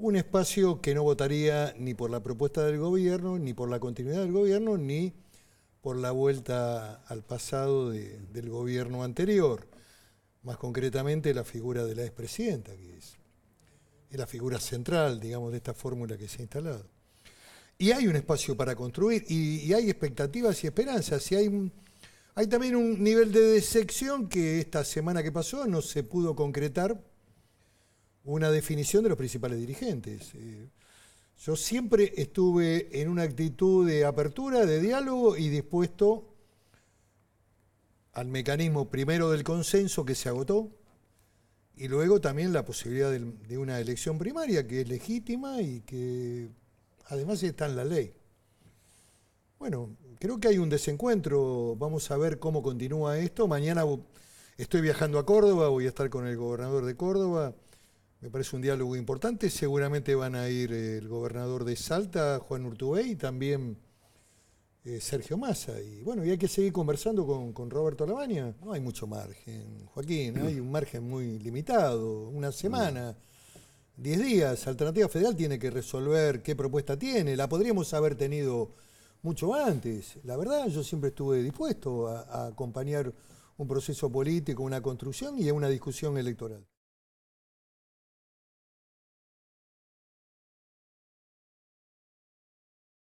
un espacio que no votaría ni por la propuesta del gobierno, ni por la continuidad del gobierno, ni por la vuelta al pasado del gobierno anterior, más concretamente la figura de la expresidenta, que es, la figura central, digamos, de esta fórmula que se ha instalado. Y hay un espacio para construir, y, hay expectativas y esperanzas, y hay, hay también un nivel de decepción que esta semana que pasó no se pudo concretar una definición de los principales dirigentes. Eh, yo siempre estuve en una actitud de apertura, de diálogo y dispuesto al mecanismo primero del consenso que se agotó y luego también la posibilidad de una elección primaria que es legítima y que además está en la ley. Bueno, creo que hay un desencuentro. Vamos a ver cómo continúa esto. Mañana estoy viajando a Córdoba, voy a estar con el gobernador de Córdoba. Me parece un diálogo importante. Seguramente van a ir eh, el gobernador de Salta, Juan Urtubey, y también eh, Sergio Massa. Y bueno, y hay que seguir conversando con, Roberto Alabaña. No hay mucho margen, Joaquín. Hay un margen muy limitado. Una semana, diez días. Alternativa Federal tiene que resolver qué propuesta tiene. La podríamos haber tenido mucho antes. La verdad, yo siempre estuve dispuesto a, a acompañar un proceso político, una construcción y una discusión electoral.